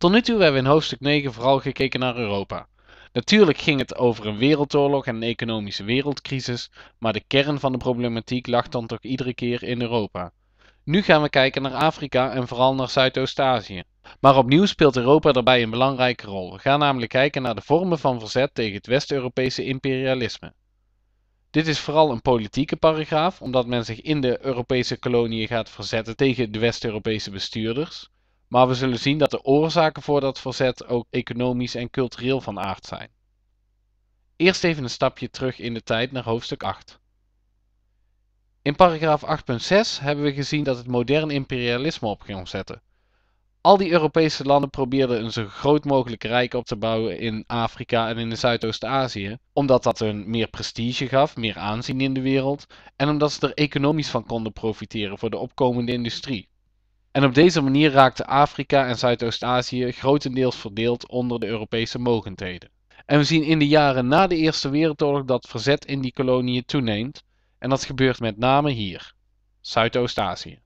Tot nu toe hebben we in hoofdstuk 9 vooral gekeken naar Europa. Natuurlijk ging het over een wereldoorlog en een economische wereldcrisis, maar de kern van de problematiek lag dan toch iedere keer in Europa. Nu gaan we kijken naar Afrika en vooral naar Zuidoost-Azië. Maar opnieuw speelt Europa daarbij een belangrijke rol. We gaan namelijk kijken naar de vormen van verzet tegen het West-Europese imperialisme. Dit is vooral een politieke paragraaf, omdat men zich in de Europese koloniën gaat verzetten tegen de West-Europese bestuurders. Maar we zullen zien dat de oorzaken voor dat verzet ook economisch en cultureel van aard zijn. Eerst even een stapje terug in de tijd naar hoofdstuk 8. In paragraaf 8.6 hebben we gezien dat het modern imperialisme op ging zetten. Al die Europese landen probeerden een zo groot mogelijk rijk op te bouwen in Afrika en in Zuidoost-Azië, omdat dat hun meer prestige gaf, meer aanzien in de wereld, en omdat ze er economisch van konden profiteren voor de opkomende industrie. En op deze manier raakten Afrika en Zuidoost-Azië grotendeels verdeeld onder de Europese mogendheden. En we zien in de jaren na de Eerste Wereldoorlog dat verzet in die koloniën toeneemt, en dat gebeurt met name hier, Zuidoost-Azië.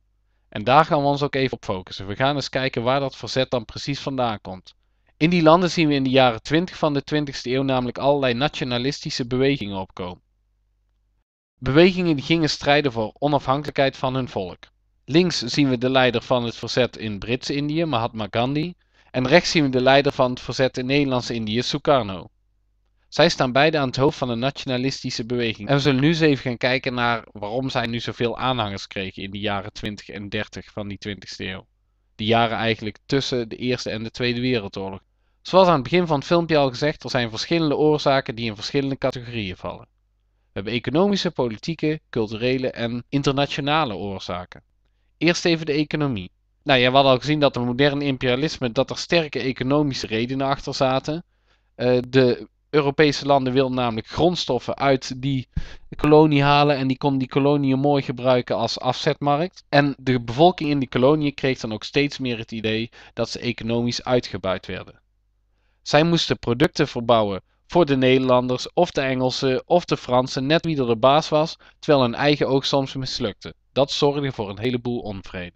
En daar gaan we ons ook even op focussen. We gaan eens kijken waar dat verzet dan precies vandaan komt. In die landen zien we in de jaren 20 van de 20 ste eeuw namelijk allerlei nationalistische bewegingen opkomen. Bewegingen die gingen strijden voor onafhankelijkheid van hun volk. Links zien we de leider van het verzet in Brits-Indië, Mahatma Gandhi. En rechts zien we de leider van het verzet in Nederlands-Indië, Sukarno. Zij staan beide aan het hoofd van een nationalistische beweging. En we zullen nu eens even gaan kijken naar waarom zij nu zoveel aanhangers kregen in de jaren 20 en 30 van die 20ste eeuw. Die jaren eigenlijk tussen de Eerste en de Tweede Wereldoorlog. Zoals aan het begin van het filmpje al gezegd, er zijn verschillende oorzaken die in verschillende categorieën vallen. We hebben economische, politieke, culturele en internationale oorzaken. Eerst even de economie. Nou ja, we hadden al gezien dat het moderne imperialisme, dat er sterke economische redenen achter zaten. Eh, de Europese landen wilden namelijk grondstoffen uit die kolonie halen en die kon die koloniën mooi gebruiken als afzetmarkt. En de bevolking in die kolonie kreeg dan ook steeds meer het idee dat ze economisch uitgebuit werden. Zij moesten producten verbouwen voor de Nederlanders of de Engelsen of de Fransen, net wie er de baas was, terwijl hun eigen oog soms mislukte. Dat zorgde voor een heleboel onvrede.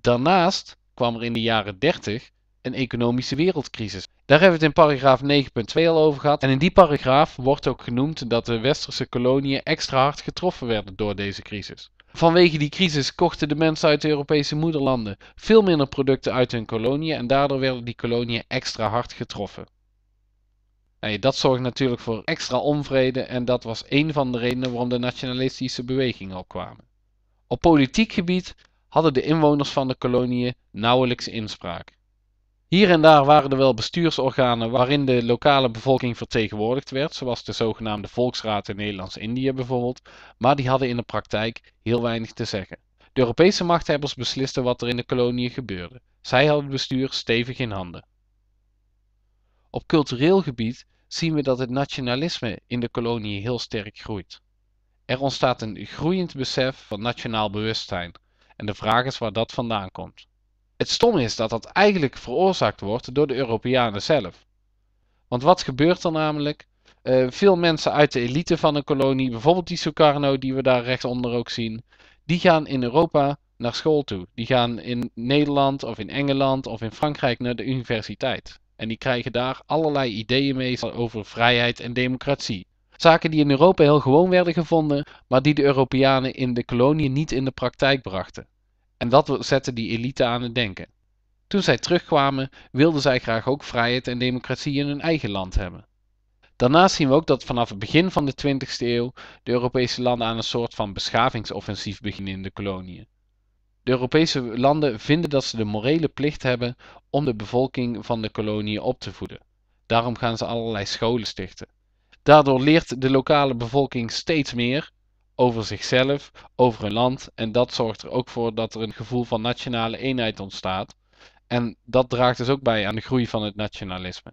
Daarnaast kwam er in de jaren 30 een economische wereldcrisis. Daar hebben we het in paragraaf 9.2 al over gehad. En in die paragraaf wordt ook genoemd dat de westerse koloniën extra hard getroffen werden door deze crisis. Vanwege die crisis kochten de mensen uit de Europese moederlanden veel minder producten uit hun koloniën en daardoor werden die koloniën extra hard getroffen. Nou dat zorgde natuurlijk voor extra onvrede en dat was een van de redenen waarom de nationalistische bewegingen opkwamen. Op politiek gebied hadden de inwoners van de koloniën nauwelijks inspraak. Hier en daar waren er wel bestuursorganen waarin de lokale bevolking vertegenwoordigd werd, zoals de zogenaamde Volksraad in Nederlands-Indië bijvoorbeeld, maar die hadden in de praktijk heel weinig te zeggen. De Europese machthebbers beslisten wat er in de koloniën gebeurde. Zij hadden het bestuur stevig in handen. Op cultureel gebied zien we dat het nationalisme in de koloniën heel sterk groeit. Er ontstaat een groeiend besef van nationaal bewustzijn en de vraag is waar dat vandaan komt. Het stom is dat dat eigenlijk veroorzaakt wordt door de Europeanen zelf. Want wat gebeurt er namelijk? Eh, veel mensen uit de elite van een kolonie, bijvoorbeeld die Sukarno die we daar rechtsonder ook zien, die gaan in Europa naar school toe. Die gaan in Nederland of in Engeland of in Frankrijk naar de universiteit. En die krijgen daar allerlei ideeën mee over vrijheid en democratie. Zaken die in Europa heel gewoon werden gevonden, maar die de Europeanen in de koloniën niet in de praktijk brachten. En dat zette die elite aan het denken. Toen zij terugkwamen, wilden zij graag ook vrijheid en democratie in hun eigen land hebben. Daarnaast zien we ook dat vanaf het begin van de 20e eeuw de Europese landen aan een soort van beschavingsoffensief beginnen in de koloniën. De Europese landen vinden dat ze de morele plicht hebben om de bevolking van de koloniën op te voeden. Daarom gaan ze allerlei scholen stichten. Daardoor leert de lokale bevolking steeds meer over zichzelf, over hun land. En dat zorgt er ook voor dat er een gevoel van nationale eenheid ontstaat. En dat draagt dus ook bij aan de groei van het nationalisme.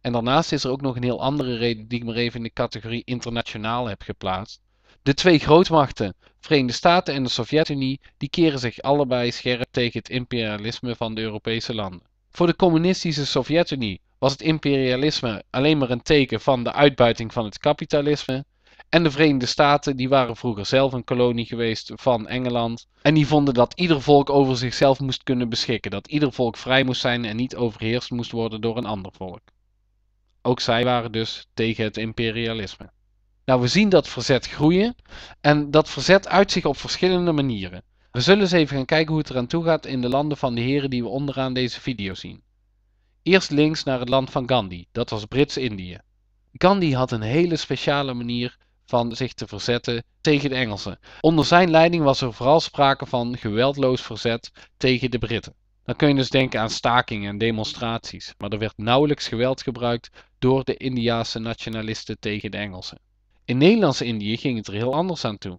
En daarnaast is er ook nog een heel andere reden die ik maar even in de categorie internationaal heb geplaatst. De twee grootmachten, Verenigde Staten en de Sovjet-Unie, die keren zich allebei scherp tegen het imperialisme van de Europese landen. Voor de communistische Sovjet-Unie was het imperialisme alleen maar een teken van de uitbuiting van het kapitalisme. En de Verenigde Staten, die waren vroeger zelf een kolonie geweest van Engeland. En die vonden dat ieder volk over zichzelf moest kunnen beschikken. Dat ieder volk vrij moest zijn en niet overheerst moest worden door een ander volk. Ook zij waren dus tegen het imperialisme. Nou, we zien dat verzet groeien. En dat verzet uit zich op verschillende manieren. We zullen eens even gaan kijken hoe het eraan toe gaat in de landen van de heren die we onderaan deze video zien. Eerst links naar het land van Gandhi, dat was Brits-Indië. Gandhi had een hele speciale manier van zich te verzetten tegen de Engelsen. Onder zijn leiding was er vooral sprake van geweldloos verzet tegen de Britten. Dan kun je dus denken aan stakingen en demonstraties, maar er werd nauwelijks geweld gebruikt door de Indiase nationalisten tegen de Engelsen. In Nederlands-Indië ging het er heel anders aan toe.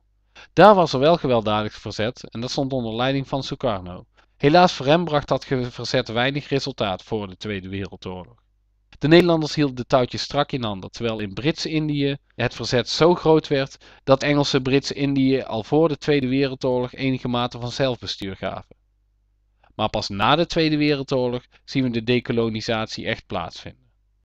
Daar was er wel gewelddadig verzet en dat stond onder leiding van Sukarno. Helaas voor hem bracht dat verzet weinig resultaat voor de Tweede Wereldoorlog. De Nederlanders hielden de touwtjes strak in handen, terwijl in Brits-Indië het verzet zo groot werd dat Engelse Brits-Indië al voor de Tweede Wereldoorlog enige mate van zelfbestuur gaven. Maar pas na de Tweede Wereldoorlog zien we de dekolonisatie echt plaatsvinden.